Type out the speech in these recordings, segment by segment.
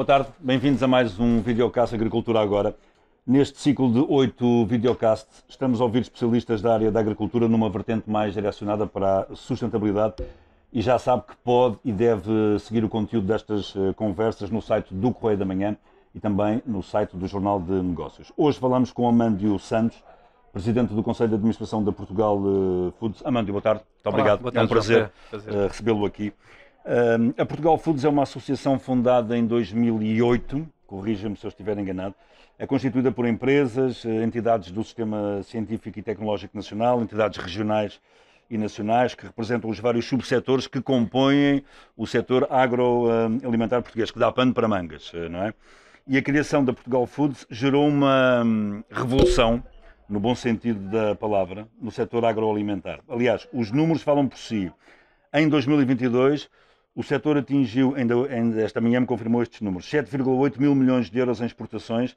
Boa tarde, bem-vindos a mais um Videocast Agricultura Agora. Neste ciclo de oito videocasts, estamos a ouvir especialistas da área da agricultura numa vertente mais direcionada para a sustentabilidade e já sabe que pode e deve seguir o conteúdo destas eh, conversas no site do Correio da Manhã e também no site do Jornal de Negócios. Hoje falamos com Amândio Santos, presidente do Conselho de Administração da Portugal eh, Foods. Amândio, boa tarde. Muito obrigado. Olá, tarde, é um prazer, é prazer. Eh, recebê-lo aqui a Portugal Foods é uma associação fundada em 2008, corrija-me se eu estiver enganado, é constituída por empresas, eh, entidades do Sistema Científico e Tecnológico Nacional, entidades regionais e nacionais que representam os vários subsetores que compõem o setor agroalimentar português, que dá pano para mangas, eh, não é? E a criação da Portugal Foods gerou uma hum, revolução, no bom sentido da palavra, no setor agroalimentar. Aliás, os números falam por si. Em 2022, o setor atingiu, ainda, ainda esta manhã me confirmou estes números, 7,8 mil milhões de euros em exportações,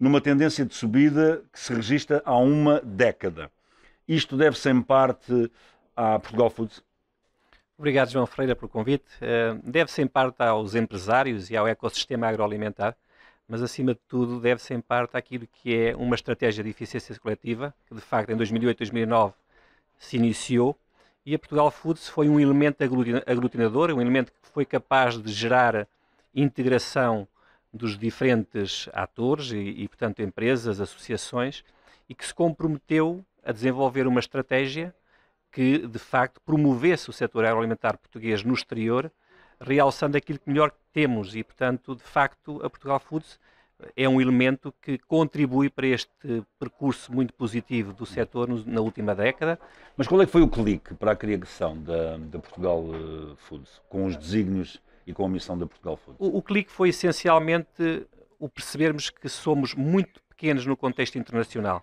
numa tendência de subida que se registra há uma década. Isto deve-se em parte à Portugal Foods? Obrigado, João Freira, pelo convite. Eh, deve-se em parte aos empresários e ao ecossistema agroalimentar, mas acima de tudo deve-se em parte àquilo que é uma estratégia de eficiência coletiva, que de facto em 2008, 2009 se iniciou e a Portugal Foods foi um elemento aglutinador, um elemento que foi capaz de gerar integração dos diferentes atores e, e, portanto, empresas, associações, e que se comprometeu a desenvolver uma estratégia que, de facto, promovesse o setor agroalimentar português no exterior, realçando aquilo que melhor temos. E, portanto, de facto, a Portugal Foods é um elemento que contribui para este percurso muito positivo do setor na última década. Mas qual é que foi o clique para a criação da, da Portugal eh, Foods, com os desígnios e com a missão da Portugal Foods? O, o clique foi essencialmente o percebermos que somos muito pequenos no contexto internacional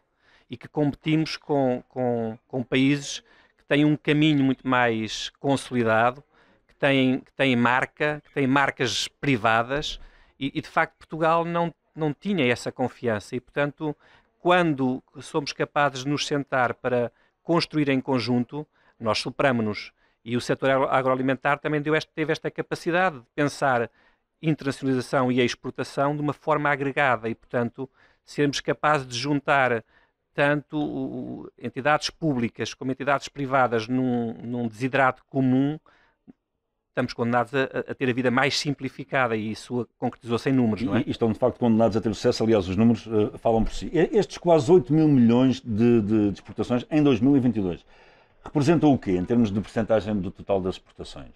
e que competimos com, com, com países que têm um caminho muito mais consolidado, que têm, que têm marca, que têm marcas privadas, e, e, de facto Portugal não não tinha essa confiança e, portanto, quando somos capazes de nos sentar para construir em conjunto, nós superamos-nos. E o setor agroalimentar também deu este, teve esta capacidade de pensar internacionalização e a exportação de uma forma agregada e, portanto, sermos capazes de juntar tanto entidades públicas como entidades privadas num, num desidrato comum estamos condenados a, a, ter a vida mais simplificada e isso concretizou-se em números, não é? E, e, estão de facto condenados a ter sucesso, aliás, os números uh, falam por si. Estes quase 8 mil milhões de, de, de exportações em 2022 representam o quê em termos de porcentagem do total das exportações?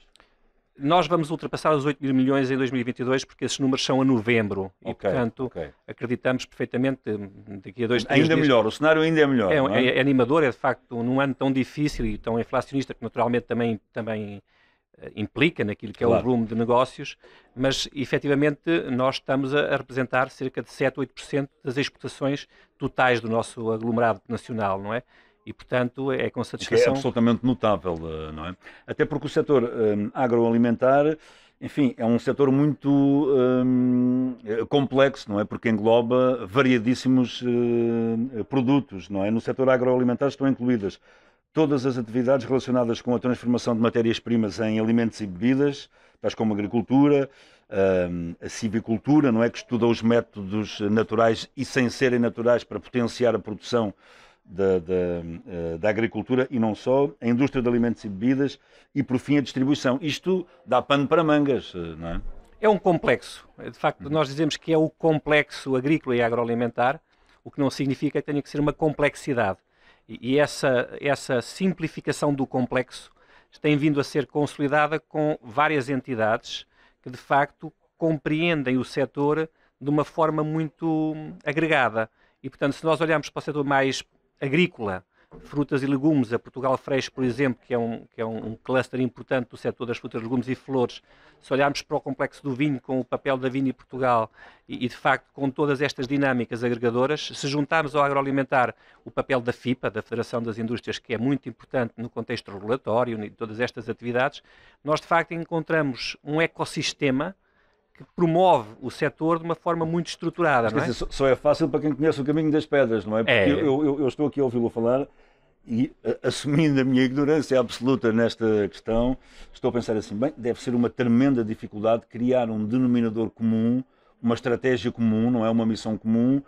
Nós vamos ultrapassar os 8 mil milhões em 2022 porque esses números são a novembro okay, e, portanto, okay. acreditamos perfeitamente eh, daqui a dois, três Ainda melhor, o cenário ainda é melhor. É, é, é? é, animador, é de facto num ano tão difícil e tão inflacionista que naturalmente também, também eh, implica naquilo que é o volume de negócios, mas efetivamente nós estamos a, representar cerca de 7, 8% das exportações totais do nosso aglomerado nacional, não é? E, portanto, é com é satisfação... é absolutamente notável, eh, não é? Até porque o setor um, eh, agroalimentar enfim, é um setor muito complexo, não é? Porque engloba variadíssimos produtos, não é? No setor agroalimentar estão incluídas todas as atividades relacionadas com a transformação de matérias-primas em alimentos e bebidas, tais como a agricultura, hum, a civicultura, não é que estuda os métodos naturais e sem serem naturais para potenciar a produção da, da, eh, da, agricultura e não só, a indústria de alimentos e bebidas e, por fim, a distribuição. Isto dá pano para mangas, eh, não é? É um complexo. De facto, uhum. nós dizemos que é o complexo agrícola e agroalimentar, o que não significa que tenha que ser uma complexidade. E essa, essa simplificação do complexo tem vindo a ser consolidada com várias entidades que, de facto, compreendem o setor de uma forma muito agregada. E, portanto, se nós olharmos para o setor mais agrícola, frutas e legumes, a Portugal Fresh, por exemplo, que é um, que é um cluster importante do setor das frutas, legumes e flores, se olharmos para o complexo do vinho, com o papel da Vinho Portugal, e, e, de facto com todas estas dinâmicas agregadoras, se juntarmos ao agroalimentar o papel da FIPA, da Federação das Indústrias, que é muito importante no contexto regulatório e de todas estas atividades, nós de facto encontramos um ecossistema que promove o setor de uma forma muito estruturada. não é? Só é fácil para quem conhece o caminho das pedras, não é? Porque é... Eu, eu, eu estou aqui a ouvi-lo falar e assumindo a minha ignorância absoluta nesta questão, estou a pensar assim: bem, deve ser uma tremenda dificuldade criar um denominador comum, uma estratégia comum, não é uma missão comum,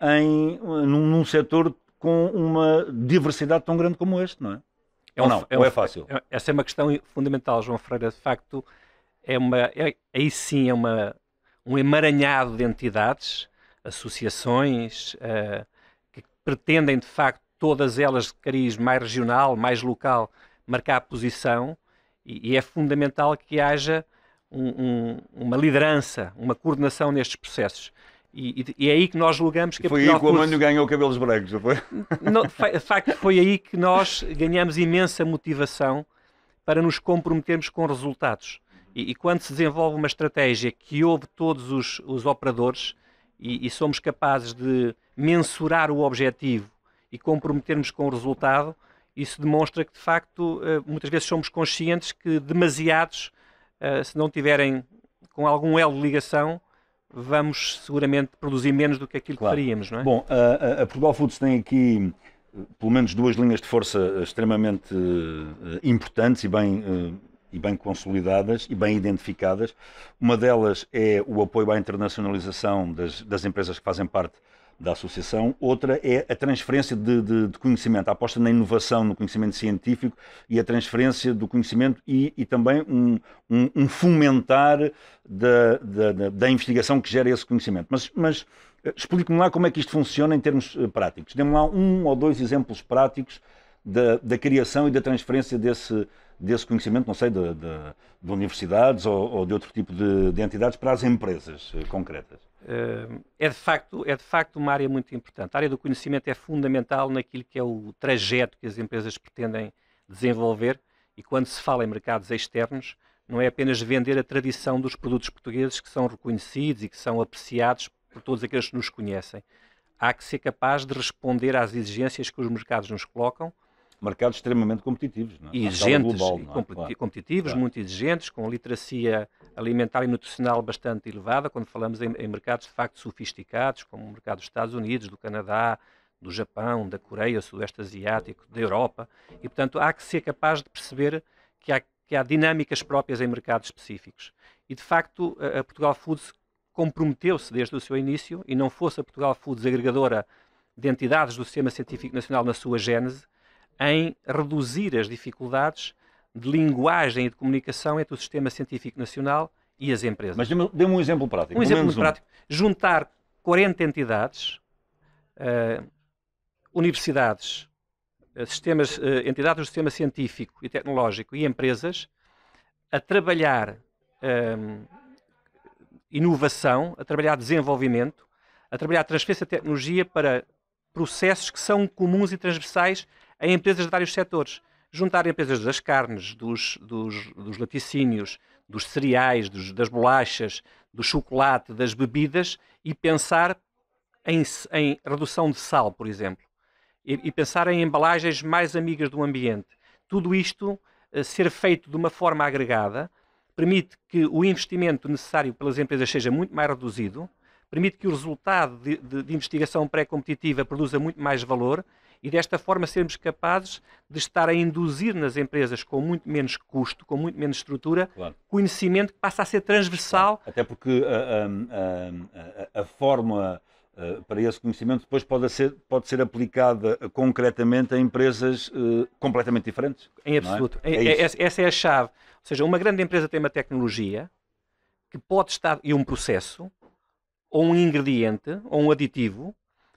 em, num, num setor com uma diversidade tão grande como este, não é? É um, não, é, é, é, um, é fácil. Essa é uma questão fundamental, João Ferreira. De facto, é uma, é, aí sim é uma, um emaranhado de entidades, associações, uh, que pretendem de facto todas elas de cariz mais regional, mais local, marcar posição e, e é fundamental que haja um, um, uma liderança, uma coordenação nestes processos. E, e, é aí que nós julgamos que... Foi aí que o Amânio ganhou cabelos brancos, não foi? de facto, foi aí que nós ganhamos imensa motivação para nos comprometermos com resultados. E, e quando se desenvolve uma estratégia que ouve todos os, os operadores e, e somos capazes de mensurar o objetivo e comprometermos com o resultado, isso demonstra que, de facto, eh, muitas vezes somos conscientes que demasiados, eh, se não tiverem com algum elo de ligação, vamos seguramente produzir menos do que aquilo claro. que faríamos, não é? Bom, a, a Portugal Foods tem aqui eh, pelo menos duas linhas de força extremamente importantes e bem e bem consolidadas e bem identificadas. Uma delas é o apoio à internacionalização das, das empresas que fazem parte da associação, outra é a transferência de, de, de, conhecimento, a aposta na inovação, no conhecimento científico e a transferência do conhecimento e, e também um, um, um fomentar da, da, da, investigação que gera esse conhecimento. Mas, mas eh, explique-me lá como é que isto funciona em termos eh, práticos. Dê-me lá um ou dois exemplos práticos da, da criação e da transferência desse, desse conhecimento, não sei, de, de, de universidades ou, ou, de outro tipo de, de entidades para as empresas eh, concretas? é de, facto, é de facto uma área muito importante. A área do conhecimento é fundamental naquilo que é o trajeto que as empresas pretendem desenvolver e quando se fala em mercados externos, não é apenas vender a tradição dos produtos portugueses que são reconhecidos e que são apreciados por todos aqueles que nos conhecem. Há que ser capaz de responder às exigências que os mercados nos colocam mercados extremamente competitivos. Não é? exigentes, global, não é? competitivos, competitivos claro. muito exigentes, com literacia alimentar e nutricional bastante elevada, quando falamos em, em, mercados de facto sofisticados, como o mercado dos Estados Unidos, do Canadá, do Japão, da Coreia, Sudeste Asiático, da Europa, e portanto há que ser capaz de perceber que há, que há dinâmicas próprias em mercados específicos. E de facto a Portugal Foods comprometeu-se desde o seu início, e não fosse a Portugal Foods agregadora de entidades do Sistema Científico Nacional na sua gênese, em reduzir as dificuldades de linguagem e de comunicação entre o sistema científico nacional e as empresas. Mas dê-me um exemplo prático. Um exemplo prático. Um. Juntar 40 entidades, uh, universidades, eh, sistemas, uh, entidades do sistema científico e tecnológico e empresas a trabalhar uh, inovação, a trabalhar desenvolvimento, a trabalhar transferência de tecnologia para processos que são comuns e transversais em empresas de vários setores. Juntar empresas das carnes, dos, dos, dos laticínios, dos cereais, dos, das bolachas, do chocolate, das bebidas e pensar em, em redução de sal, por exemplo. E, e, pensar em embalagens mais amigas do ambiente. Tudo isto eh, ser feito de uma forma agregada permite que o investimento necessário pelas empresas seja muito mais reduzido, permite que o resultado de, de, de investigação pré-competitiva produza muito mais valor e desta forma sermos capazes de estar a induzir nas empresas com muito menos custo, com muito menos estrutura, claro. conhecimento que passa a ser transversal. Claro. Até porque ah, ah, hum, ah, hum, a, a, a, a forma para esse conhecimento depois pode ser, pode ser aplicada concretamente a empresas completamente diferentes. É? Em absoluto. É é, é essa é a chave. Ou seja, uma grande empresa tem uma tecnologia que pode estar, e um processo, ou um ingrediente, ou um aditivo,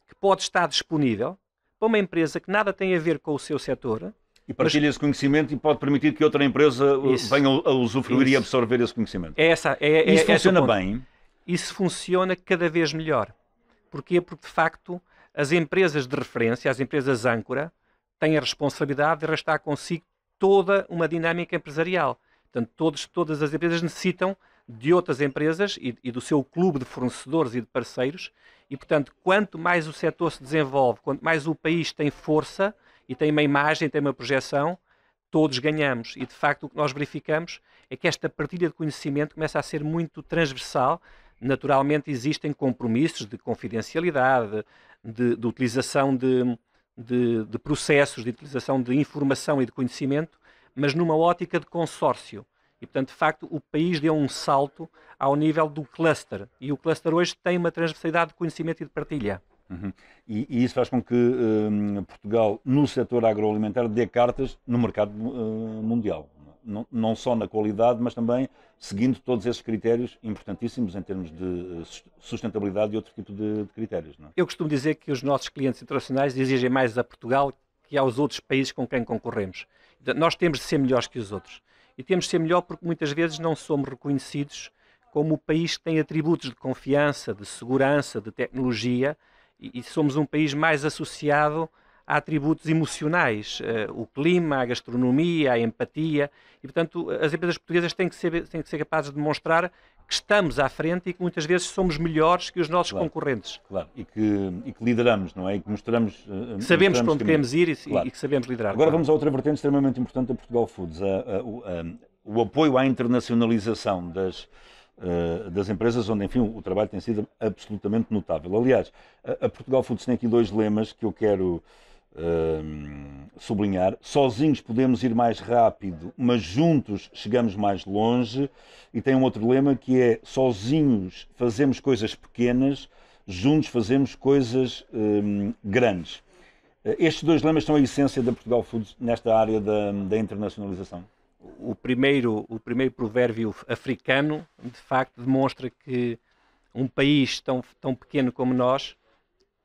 que pode estar disponível para uma empresa que nada tem a ver com o seu setor. E partilha mas... esse conhecimento e pode permitir que outra empresa uh, Isso. venha a usufruir Isso. e absorver esse conhecimento. É essa, é, é Isso é funciona bem? Isso funciona cada vez melhor. Porquê? Porque, de facto, as empresas de referência, as empresas âncora, têm a responsabilidade de arrastar consigo toda uma dinâmica empresarial. Portanto, todos, todas as empresas necessitam de outras empresas e, e, do seu clube de fornecedores e de parceiros. E, portanto, quanto mais o setor se desenvolve, quanto mais o país tem força e tem uma imagem, tem uma projeção, todos ganhamos. E, de facto, o que nós verificamos é que esta partilha de conhecimento começa a ser muito transversal. Naturalmente, existem compromissos de confidencialidade, de, de utilização de, de, de processos, de utilização de informação e de conhecimento, mas numa ótica de consórcio. E, portanto, de facto, o país deu um salto ao nível do cluster. E o cluster hoje tem uma transversalidade de conhecimento e de partilha. Uhum. E, e, isso faz com que hum, Portugal, no setor agroalimentar, dê cartas no mercado uh, mundial. Não, não, só na qualidade, mas também seguindo todos esses critérios importantíssimos em termos de eh, sustentabilidade e outro tipo de, de critérios. É? Eu costumo dizer que os nossos clientes internacionais exigem mais a Portugal que aos outros países com quem concorremos. Nós temos de ser melhores que os outros. E temos de ser melhor porque muitas vezes não somos reconhecidos como o país que tem atributos de confiança, de segurança, de tecnologia, e, e somos um país mais associado a atributos emocionais, uh, o clima, a gastronomia, a empatia, e portanto as empresas portuguesas têm que ser, têm que ser capazes de demonstrar que estamos à frente e que muitas vezes somos melhores que os nossos claro, concorrentes. Claro, e que, e que, lideramos, não é? E que mostramos. Eh, eh, que sabemos mostramos para onde queremos ir e, claro. e, que sabemos liderar. Agora claro. vamos a outra vertente extremamente importante da Portugal Foods: a, a, a, o apoio à internacionalização das, eh, das empresas, onde, enfim, o trabalho tem sido absolutamente notável. Aliás, a Portugal Foods tem aqui dois lemas que eu quero Hum, sublinhar. Sozinhos podemos ir mais rápido, mas juntos chegamos mais longe. E tem um outro lema que é: sozinhos fazemos coisas pequenas, juntos fazemos coisas um, grandes. Eh, estes dois lemas são a essência da Portugal Foods nesta área da, da internacionalização o primeiro, o primeiro provérbio africano, de facto, demonstra que um país tão, tão pequeno como nós,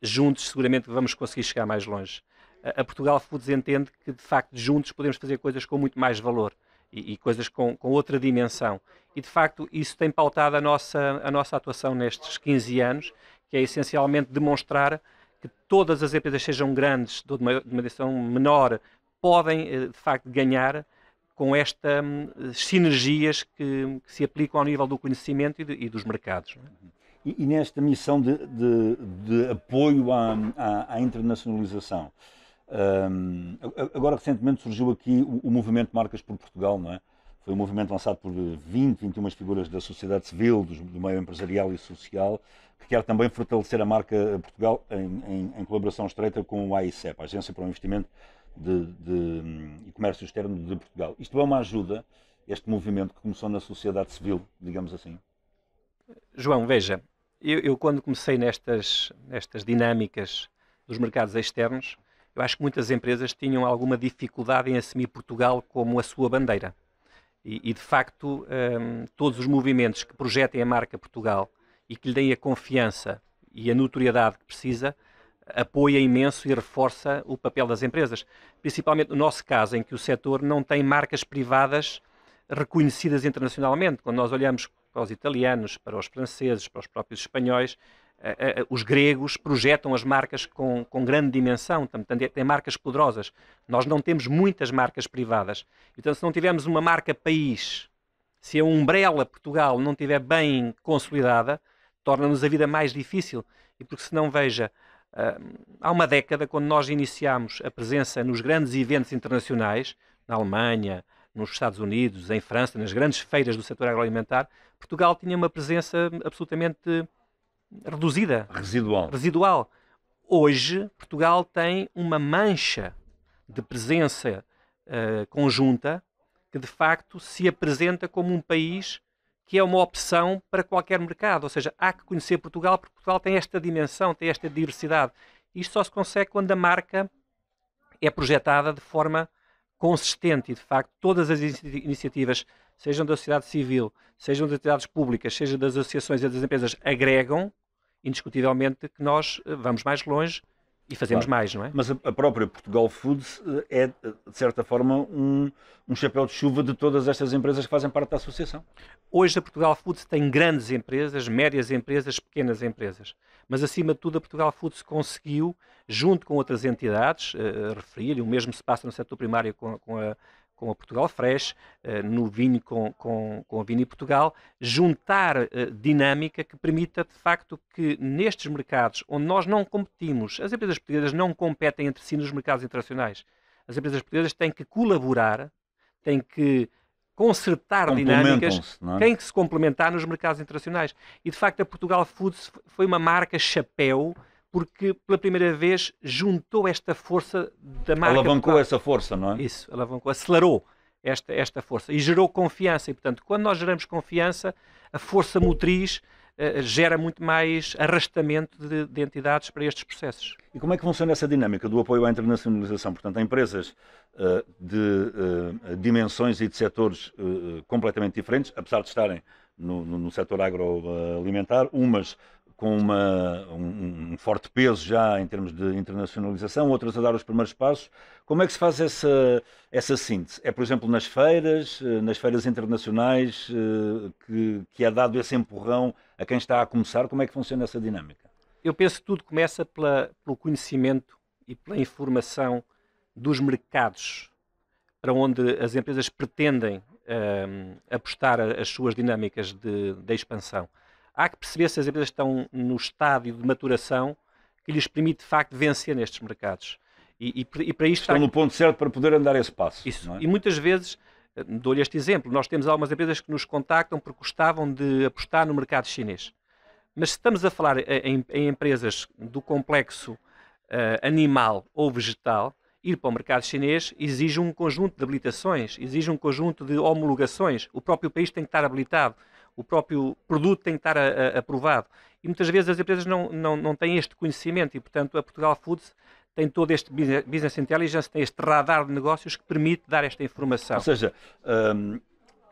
juntos seguramente vamos conseguir chegar mais longe a Portugal Foods entende que, de facto, juntos podemos fazer coisas com muito mais valor e, e coisas com, com, outra dimensão. E, de facto, isso tem pautado a nossa, a nossa atuação nestes 15 anos, que é essencialmente demonstrar que todas as empresas, sejam grandes, de uma dimensão menor, podem, eh, de facto, ganhar com estas hum, sinergias que, que, se aplicam ao nível do conhecimento e, de, e dos mercados. É? E, e, nesta missão de, de, de apoio à, à, à internacionalização, um, agora, recentemente, surgiu aqui o, o, movimento Marcas por Portugal, não é? Foi um movimento lançado por 20, 21 figuras da sociedade civil, do, do meio empresarial e social, que quer também fortalecer a marca Portugal em, em, em colaboração estreita com o AICEP, a Agência para o Investimento de, de, e Comércio Externo de Portugal. Isto é uma ajuda, este movimento que começou na sociedade civil, digamos assim? João, veja, eu, eu quando comecei nestas, nestas dinâmicas dos mercados externos, eu acho que muitas empresas tinham alguma dificuldade em assumir Portugal como a sua bandeira. E, e de facto, um, todos os movimentos que projetem a marca Portugal e que lhe deem a confiança e a notoriedade que precisa, apoia imenso e reforça o papel das empresas. Principalmente no nosso caso, em que o setor não tem marcas privadas reconhecidas internacionalmente. Quando nós olhamos para os italianos, para os franceses, para os próprios espanhóis, eh, eh, eh, os gregos projetam as marcas com, com grande dimensão, portanto, têm marcas poderosas. Nós não temos muitas marcas privadas. Então, se não tivermos uma marca país, se a Umbrella Portugal não estiver bem consolidada, torna-nos a vida mais difícil. E porque se não veja, há uma década, quando nós iniciámos a presença nos grandes eventos internacionais, na Alemanha, nos Estados Unidos, em França, nas grandes feiras do setor agroalimentar, Portugal tinha uma presença absolutamente reduzida. Residual. Residual. Hoje, Portugal tem uma mancha de presença uh, conjunta que, de facto, se apresenta como um país que é uma opção para qualquer mercado. Ou seja, há que conhecer Portugal porque Portugal tem esta dimensão, tem esta diversidade. Isto só se consegue quando a marca é projetada de forma consistente e, de facto, todas as iniciativas, sejam da sociedade civil, sejam das entidades públicas, sejam das associações e das empresas, agregam indiscutivelmente que nós eh, vamos mais longe e fazemos claro. mais, não é? Mas a própria Portugal Foods eh, é, eh, de certa forma, um, um, chapéu de chuva de todas estas empresas que fazem parte da associação. Hoje a Portugal Foods tem grandes empresas, médias empresas, pequenas empresas. Mas, acima de tudo, a Portugal Foods conseguiu, junto com outras entidades, uh, referir, e o mesmo se passa no setor primário com, com, a, com a Portugal Fresh, eh, no vinho com, com, com a Vini Portugal, juntar eh, dinâmica que permita, de facto, que nestes mercados onde nós não competimos, as empresas portuguesas não competem entre si nos mercados internacionais. As empresas portuguesas têm que colaborar, têm que consertar dinâmicas, é? têm que se complementar nos mercados internacionais. E, de facto, a Portugal Foods foi uma marca chapéu porque pela primeira vez juntou esta força da marca. Alavancou essa força, não é? Isso, alavancou, acelerou esta, esta força e gerou confiança. E, portanto, quando nós geramos confiança, a força motriz uh, gera muito mais arrastamento de, de, entidades para estes processos. E como é que funciona essa dinâmica do apoio à internacionalização? Portanto, há empresas uh, de uh, dimensões e de setores completamente diferentes, apesar de estarem no, no, no setor agroalimentar, umas com uma, um, um, forte peso já em termos de internacionalização, outras a dar os primeiros passos. Como é que se faz essa, essa síntese? É, por exemplo, nas feiras, eh, nas feiras internacionais, eh, que, que é dado esse empurrão a quem está a começar? Como é que funciona essa dinâmica? Eu penso que tudo começa pela, pelo conhecimento e pela informação dos mercados para onde as empresas pretendem um, ehm, apostar as suas dinâmicas de, de expansão há que perceber se as empresas estão no estádio de maturação que lhes permite, de facto, vencer nestes mercados. E, e, e para isto estão no ponto certo para poder andar esse passo. Isso. É? E muitas vezes, eh, dou-lhe este exemplo, nós temos algumas empresas que nos contactam porque gostavam de apostar no mercado chinês. Mas se estamos a falar em, em empresas do complexo uh, animal ou vegetal, ir para o mercado chinês exige um conjunto de habilitações, exige um conjunto de homologações. O próprio país tem que estar habilitado o próprio produto tem que estar a, a, aprovado. E muitas vezes as empresas não, não, não têm este conhecimento e, portanto, a Portugal Foods tem todo este business intelligence, tem este radar de negócios que permite dar esta informação. Ou seja, um,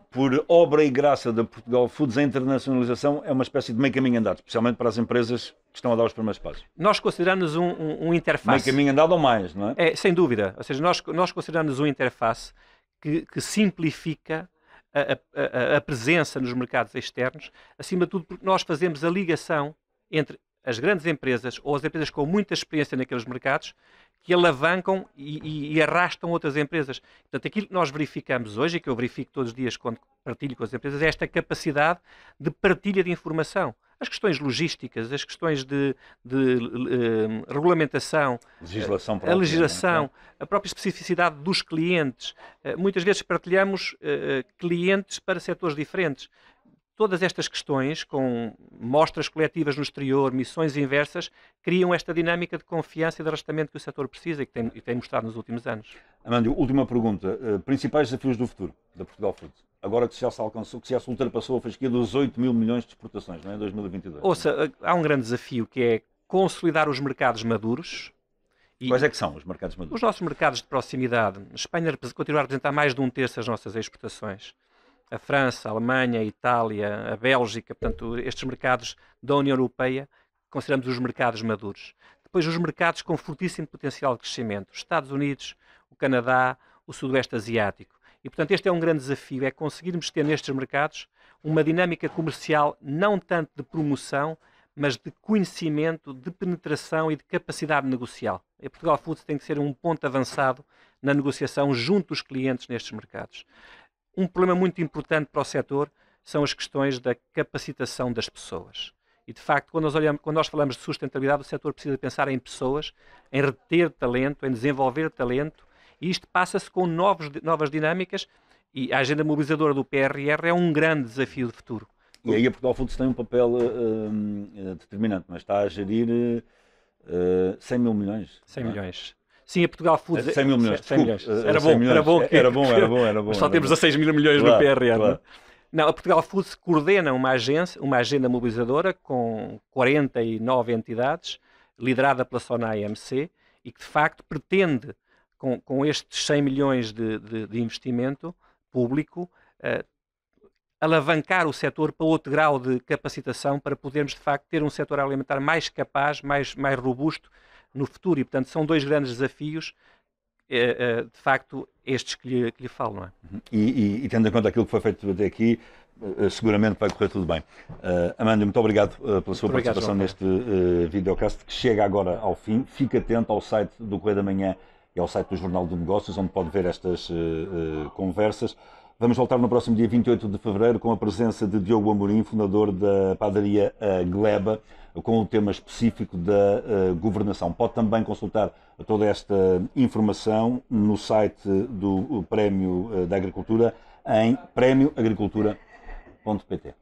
por obra e graça da Portugal Foods, a internacionalização é uma espécie de meio caminho andado, especialmente para as empresas que estão a dar os primeiros passos. Nós consideramos um, um, um interface. Meio caminho andado ou mais, não é? É, sem dúvida. Ou seja, nós, nós consideramos um interface que, que simplifica a, a, a, presença nos mercados externos, acima de tudo porque nós fazemos a ligação entre as grandes empresas ou as empresas com muita experiência naqueles mercados que alavancam e, e, e arrastam outras empresas. Portanto, aquilo que nós verificamos hoje, e que eu verifico todos os dias quando partilho com as empresas, é esta capacidade de partilha de informação as questões logísticas, as questões de, de, de uh, regulamentação, legislação eh, própria, a é? legislação, é? a própria especificidade dos clientes. Uh, muitas vezes partilhamos uh, clientes para setores diferentes todas estas questões, com mostras coletivas no exterior, missões inversas, criam esta dinâmica de confiança e de arrastamento que o setor precisa e que tem, e tem mostrado nos últimos anos. Amandio, última pergunta. Eh, principais desafios do futuro, da Portugal Foods? Agora que já se alcançou, que já se ultrapassou a fasquia dos 8 mil milhões de exportações, não é? Em 2022. Ouça, eh, há um grande desafio que é consolidar os mercados maduros, e Quais é que são os mercados maduros? Os nossos mercados de proximidade. A Espanha continua a representar mais de um terço das nossas exportações a França, a Alemanha, a Itália, a Bélgica, portanto, estes mercados da União Europeia, consideramos os mercados maduros. Depois, os mercados com fortíssimo potencial de crescimento, os Estados Unidos, o Canadá, o Sudoeste Asiático. E, portanto, este é um grande desafio, é conseguirmos ter nestes mercados uma dinâmica comercial não tanto de promoção, mas de conhecimento, de penetração e de capacidade negocial. A Portugal Foods tem que ser um ponto avançado na negociação junto dos clientes nestes mercados. Um problema muito importante para o setor são as questões da capacitação das pessoas. E de facto, quando nós, olhamos, quando nós falamos de sustentabilidade, o setor precisa pensar em pessoas, em reter talento, em desenvolver talento, e isto passa-se com novos, novas dinâmicas. E a agenda mobilizadora do PRR é um grande desafio de futuro. E aí a Portugal Fundos tem um papel uh, determinante, mas é? está a gerir uh, eh, 100 mil milhões. 100 é? milhões. Sim, a Portugal Foods. 100 é mil milhões. 100 milhões. Era, bom, milhões. era, bom, era bom, era bom, era bom. só temos 16 mil milhões claro, no PRR. Claro. Não, a Portugal Foods coordena uma agência, uma agenda mobilizadora com 49 entidades, liderada pela Sona AMC, e que de facto pretende, com, com estes 100 milhões de, de, de investimento público, uh, alavancar o setor para outro grau de capacitação para podermos de facto ter um setor alimentar mais capaz, mais, mais robusto no futuro. E, portanto, são dois grandes desafios, eh, eh, de facto, estes que lhe, que lhe falo. Não é? Uhum. E, e, e, tendo em conta aquilo que foi feito até aqui, eh, seguramente vai correr tudo bem. Uh, Amanda, muito obrigado pela sua participação neste uh, videocast, que chega agora ao fim. Fique atento ao site do Correio da Manhã e ao site do Jornal do Negócios, onde pode ver estas uh, conversas. Vamos voltar no próximo dia 28 de fevereiro com a presença de Diogo Amorim, fundador da padaria Gleba com o tema específico da eh, governação. Pode também consultar toda esta informação no site do Prémio eh, da Agricultura em prémioagricultura.pt.